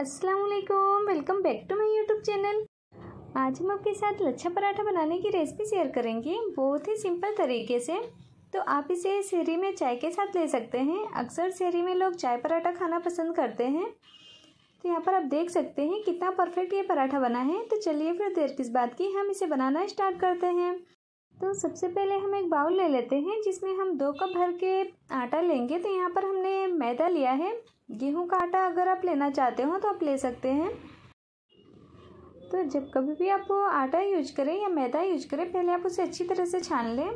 Aslam welcome back to my YouTube channel आज हम आपके साथ लच्छा पराठा बनाने की रेसिपी शेयर करेंगे बहुत ही सिंपल तरीके से तो आप इसे शहरी में चाय के साथ ले सकते हैं अक्सर शहरी में लोग चाय पराठा खाना पसंद करते हैं तो यहाँ पर आप देख सकते हैं कितना परफेक्ट ये पराठा बना है तो चलिए फिर देर किस बात की हम इसे बनाना स्टार्ट करते हैं तो सबसे पहले हम एक बाउल ले लेते हैं जिसमें हम दो कप भर के आटा लेंगे तो यहाँ पर हमने मैदा लिया है गेहूं का आटा अगर आप लेना चाहते हो तो आप ले सकते हैं तो जब कभी भी आप आटा यूज करें या मैदा यूज करें पहले आप उसे अच्छी तरह से छान लें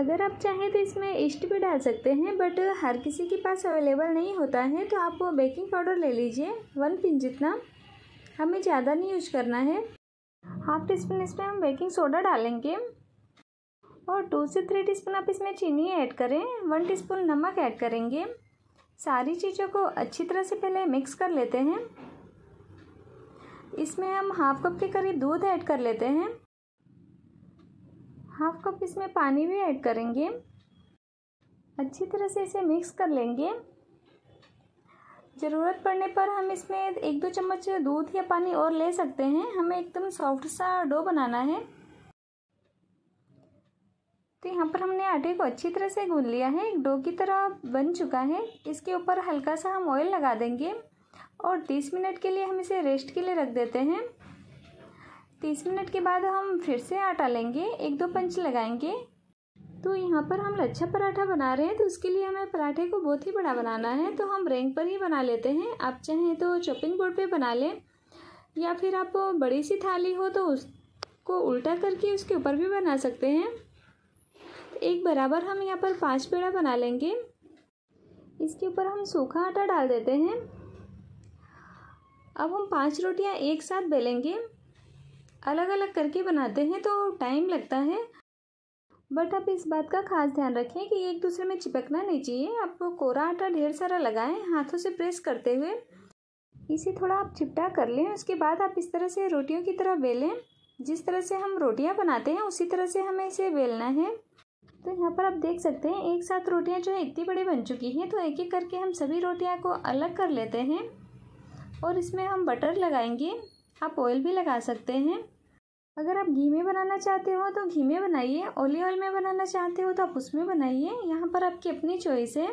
अगर आप चाहें तो इसमें ईस्ट भी डाल सकते हैं बट हर किसी के पास अवेलेबल नहीं होता है तो आप बेकिंग पाउडर ले लीजिए वन पिन जितना हमें ज़्यादा नहीं यूज करना है हाफ टी स्पून इसमें हम बेकिंग सोडा डालेंगे और टू से थ्री टीस्पून आप इसमें चीनी ऐड करें वन टीस्पून नमक ऐड करेंगे सारी चीज़ों को अच्छी तरह से पहले मिक्स कर लेते हैं इसमें हम हाफ कप के करीब दूध ऐड कर लेते हैं हाफ कप इसमें पानी भी ऐड करेंगे अच्छी तरह से इसे मिक्स कर लेंगे ज़रूरत पड़ने पर हम इसमें एक दो चम्मच दूध या पानी और ले सकते हैं हमें एकदम सॉफ्ट सा डो बनाना है तो यहाँ पर हमने आटे को अच्छी तरह से गून लिया है एक डो की तरह बन चुका है इसके ऊपर हल्का सा हम ऑयल लगा देंगे और तीस मिनट के लिए हम इसे रेस्ट के लिए रख देते हैं तीस मिनट के बाद हम फिर से आटा लेंगे एक दो पंच लगाएंगे तो यहाँ पर हम लच्छा पराठा बना रहे हैं तो उसके लिए हमें पराठे को बहुत ही बड़ा बनाना है तो हम रेंग पर ही बना लेते हैं आप चाहें तो चॉपिंग बोर्ड पे बना लें या फिर आप बड़ी सी थाली हो तो उसको उल्टा करके उसके ऊपर भी बना सकते हैं एक बराबर हम यहाँ पर पाँच पेड़ा बना लेंगे इसके ऊपर हम सूखा आटा डाल देते हैं अब हम पांच रोटियाँ एक साथ बेलेंगे अलग अलग करके बनाते हैं तो टाइम लगता है बट आप इस बात का खास ध्यान रखें कि एक दूसरे में चिपकना नहीं चाहिए आप कोरा आटा ढेर सारा लगाएं हाथों से प्रेस करते हुए इसे थोड़ा आप चिपटा कर लें उसके बाद आप इस तरह से रोटियों की तरह बेलें जिस तरह से हम रोटियां बनाते हैं उसी तरह से हमें इसे बेलना है तो यहाँ पर आप देख सकते हैं एक साथ रोटियाँ जो है इतनी बड़ी बन चुकी हैं तो एक एक करके हम सभी रोटियाँ को अलग कर लेते हैं और इसमें हम बटर लगाएंगे आप ऑयल भी लगा सकते हैं अगर आप घी में बनाना चाहते हो तो घी में बनाइए ओली ऑयल में बनाना चाहते हो तो आप उसमें बनाइए यहाँ पर आपकी अपनी चॉइस है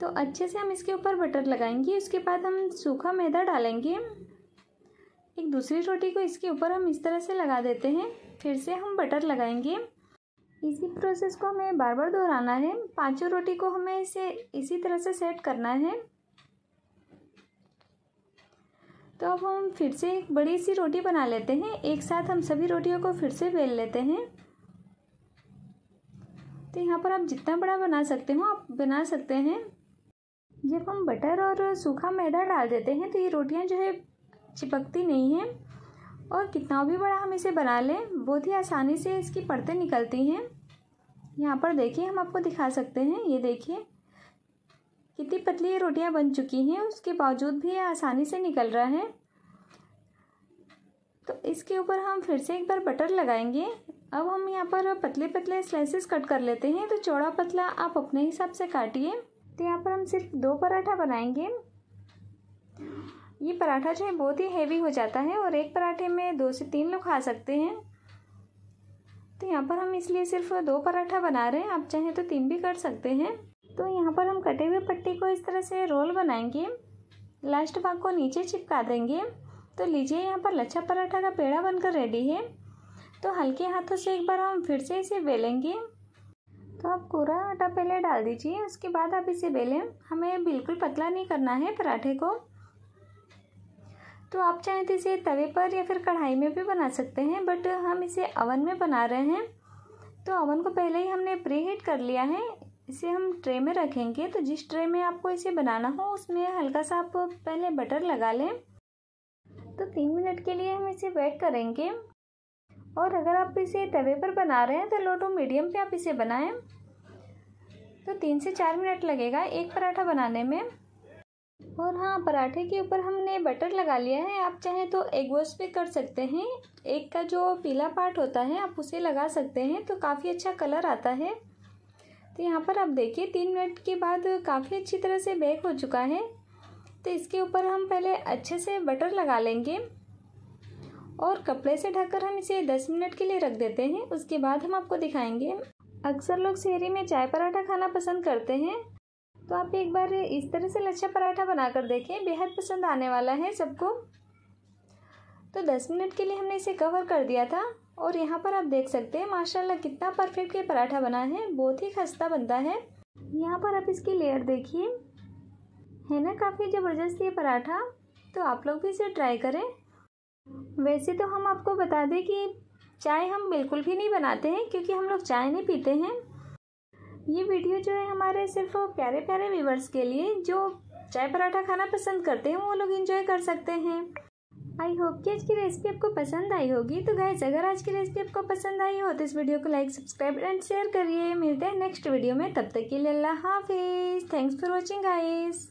तो अच्छे से हम इसके ऊपर बटर लगाएंगे उसके बाद हम सूखा मैदा डालेंगे एक दूसरी रोटी को इसके ऊपर हम इस तरह से लगा देते हैं फिर से हम बटर लगाएंगे इसी प्रोसेस को हमें बार बार दोहराना है पांचों रोटी को हमें इसे इसी तरह से सेट करना है तो अब हम फिर से एक बड़ी सी रोटी बना लेते हैं एक साथ हम सभी रोटियों को फिर से बेल लेते हैं तो यहाँ पर आप जितना बड़ा बना सकते हो आप बना सकते हैं जब हम बटर और सूखा मैदा डाल देते हैं तो ये रोटियाँ जो है चिपकती नहीं हैं और कितना भी बड़ा हम इसे बना लें बहुत ही आसानी से इसकी परतें निकलती हैं यहाँ पर देखिए हम आपको दिखा सकते हैं ये देखिए कितनी पतली रोटियाँ बन चुकी हैं उसके बावजूद भी ये आसानी से निकल रहा है तो इसके ऊपर हम फिर से एक बार बटर लगाएंगे अब हम यहाँ पर पतले पतले स्लाइसेस कट कर लेते हैं तो चौड़ा पतला आप अपने हिसाब से काटिए तो यहाँ पर हम सिर्फ दो पराठा बनाएंगे ये पराठा जो है बहुत ही हैवी हो जाता है और एक पराठे में दो से तीन लोग खा सकते हैं तो यहाँ पर हम इसलिए सिर्फ दो पराठा बना रहे हैं आप चाहें तो तीन भी कर सकते हैं तो यहाँ पर हम कटे हुए पट्टी को इस तरह से रोल बनाएंगे लास्ट भाग को नीचे चिपका देंगे तो लीजिए यहाँ पर लच्छा पराठा का पेड़ा बनकर रेडी है तो हल्के हाथों से एक बार हम फिर से इसे बेलेंगे तो आप कोरा आटा पहले डाल दीजिए उसके बाद आप इसे बेलें हमें बिल्कुल पतला नहीं करना है पराठे को तो आप चाहें तो इसे तवे पर या फिर कढ़ाई में भी बना सकते हैं बट हम इसे अवन में बना रहे हैं तो अवन को पहले ही हमने प्री हीट कर लिया है इसे हम ट्रे में रखेंगे तो जिस ट्रे में आपको इसे बनाना हो उसमें हल्का सा आप पहले बटर लगा लें तो तीन मिनट के लिए हम इसे वेट करेंगे और अगर आप इसे तवे पर बना रहे हैं तो लो टू मीडियम पे आप इसे बनाएं तो तीन से चार मिनट लगेगा एक पराठा बनाने में और हाँ पराठे के ऊपर हमने बटर लगा लिया है आप चाहें तो एग वॉश भी कर सकते हैं एग का जो पीला पार्ट होता है आप उसे लगा सकते हैं तो काफ़ी अच्छा कलर आता है तो यहाँ पर आप देखिए तीन मिनट के बाद काफ़ी अच्छी तरह से बेक हो चुका है तो इसके ऊपर हम पहले अच्छे से बटर लगा लेंगे और कपड़े से ढककर हम इसे दस मिनट के लिए रख देते हैं उसके बाद हम आपको दिखाएँगे अक्सर लोग शहरी में चाय पराठा खाना पसंद करते हैं तो आप एक बार इस तरह से लच्छा पराठा बनाकर देखें बेहद पसंद आने वाला है सबको तो दस मिनट के लिए हमने इसे कवर कर दिया था और यहाँ पर आप देख सकते हैं माशाल्लाह कितना परफेक्ट ये पराठा बना है बहुत ही खस्ता बनता है यहाँ पर आप इसकी लेयर देखिए है ना काफ़ी ज़बरदस्त ये पराठा तो आप लोग भी इसे ट्राई करें वैसे तो हम आपको बता दें कि चाय हम बिल्कुल भी नहीं बनाते हैं क्योंकि हम लोग चाय नहीं पीते हैं ये वीडियो जो है हमारे सिर्फ प्यारे प्यारे व्यूवर्स के लिए जो चाय पराठा खाना पसंद करते हैं वो लोग इन्जॉय कर सकते हैं आई होप कि आज की रेसिपी आपको पसंद आई होगी तो गाइज अगर आज की रेसिपी आपको पसंद आई हो तो इस वीडियो को लाइक सब्सक्राइब एंड शेयर करिए मिलते हैं नेक्स्ट वीडियो में तब तक के लिए अल्लाह हाफिज़ थैंक्स फॉर वॉचिंग गाइज़